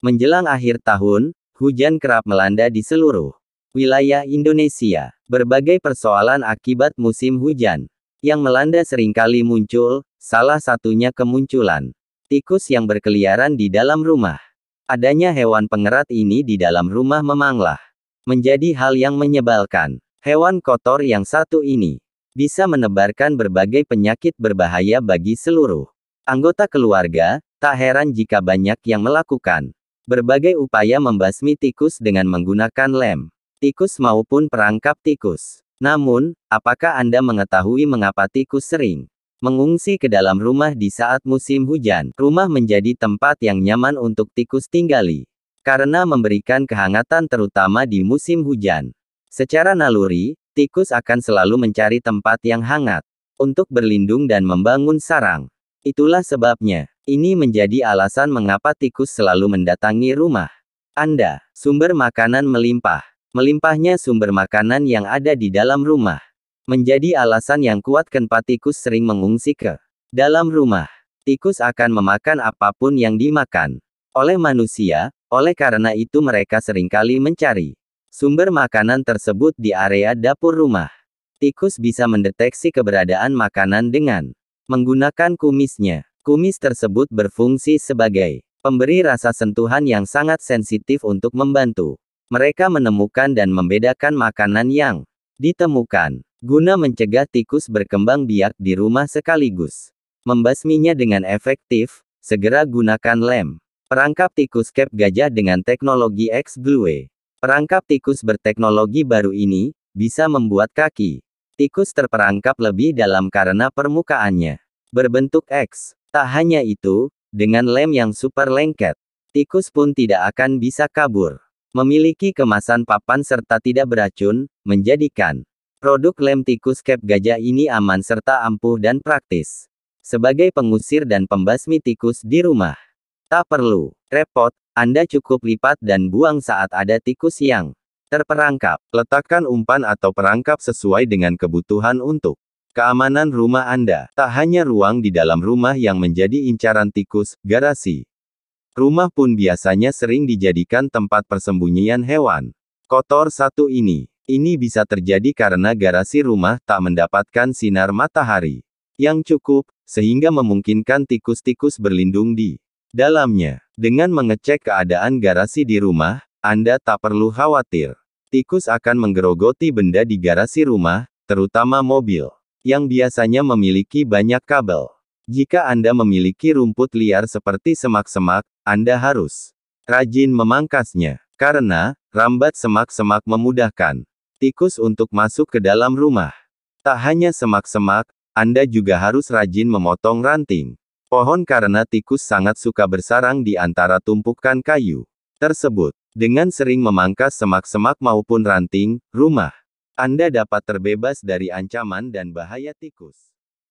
Menjelang akhir tahun, hujan kerap melanda di seluruh wilayah Indonesia. Berbagai persoalan akibat musim hujan yang melanda seringkali muncul, salah satunya kemunculan tikus yang berkeliaran di dalam rumah. Adanya hewan pengerat ini di dalam rumah memanglah menjadi hal yang menyebalkan. Hewan kotor yang satu ini bisa menebarkan berbagai penyakit berbahaya bagi seluruh anggota keluarga. Tak heran jika banyak yang melakukan Berbagai upaya membasmi tikus dengan menggunakan lem, tikus maupun perangkap tikus. Namun, apakah Anda mengetahui mengapa tikus sering mengungsi ke dalam rumah di saat musim hujan? Rumah menjadi tempat yang nyaman untuk tikus tinggali karena memberikan kehangatan terutama di musim hujan. Secara naluri, tikus akan selalu mencari tempat yang hangat untuk berlindung dan membangun sarang. Itulah sebabnya ini menjadi alasan mengapa tikus selalu mendatangi rumah Anda. Sumber makanan melimpah. Melimpahnya sumber makanan yang ada di dalam rumah menjadi alasan yang kuat kenapa tikus sering mengungsi ke dalam rumah. Tikus akan memakan apapun yang dimakan oleh manusia, oleh karena itu mereka seringkali mencari sumber makanan tersebut di area dapur rumah. Tikus bisa mendeteksi keberadaan makanan dengan menggunakan kumisnya. Kumis tersebut berfungsi sebagai pemberi rasa sentuhan yang sangat sensitif untuk membantu. Mereka menemukan dan membedakan makanan yang ditemukan guna mencegah tikus berkembang biak di rumah sekaligus membasminya dengan efektif. Segera gunakan lem. Perangkap tikus kep gajah dengan teknologi X-Glue. Perangkap tikus berteknologi baru ini bisa membuat kaki tikus terperangkap lebih dalam karena permukaannya berbentuk X. Tak hanya itu, dengan lem yang super lengket, tikus pun tidak akan bisa kabur. Memiliki kemasan papan serta tidak beracun, menjadikan produk lem tikus cap gajah ini aman serta ampuh dan praktis. Sebagai pengusir dan pembasmi tikus di rumah, tak perlu repot, Anda cukup lipat dan buang saat ada tikus yang terperangkap. Letakkan umpan atau perangkap sesuai dengan kebutuhan untuk Keamanan rumah Anda tak hanya ruang di dalam rumah yang menjadi incaran tikus, garasi. Rumah pun biasanya sering dijadikan tempat persembunyian hewan. Kotor satu ini, ini bisa terjadi karena garasi rumah tak mendapatkan sinar matahari yang cukup, sehingga memungkinkan tikus-tikus berlindung di dalamnya. Dengan mengecek keadaan garasi di rumah, Anda tak perlu khawatir. Tikus akan menggerogoti benda di garasi rumah, terutama mobil yang biasanya memiliki banyak kabel. Jika Anda memiliki rumput liar seperti semak-semak, Anda harus rajin memangkasnya, karena rambat semak-semak memudahkan tikus untuk masuk ke dalam rumah. Tak hanya semak-semak, Anda juga harus rajin memotong ranting pohon karena tikus sangat suka bersarang di antara tumpukan kayu tersebut. Dengan sering memangkas semak-semak maupun ranting, rumah anda dapat terbebas dari ancaman dan bahaya tikus.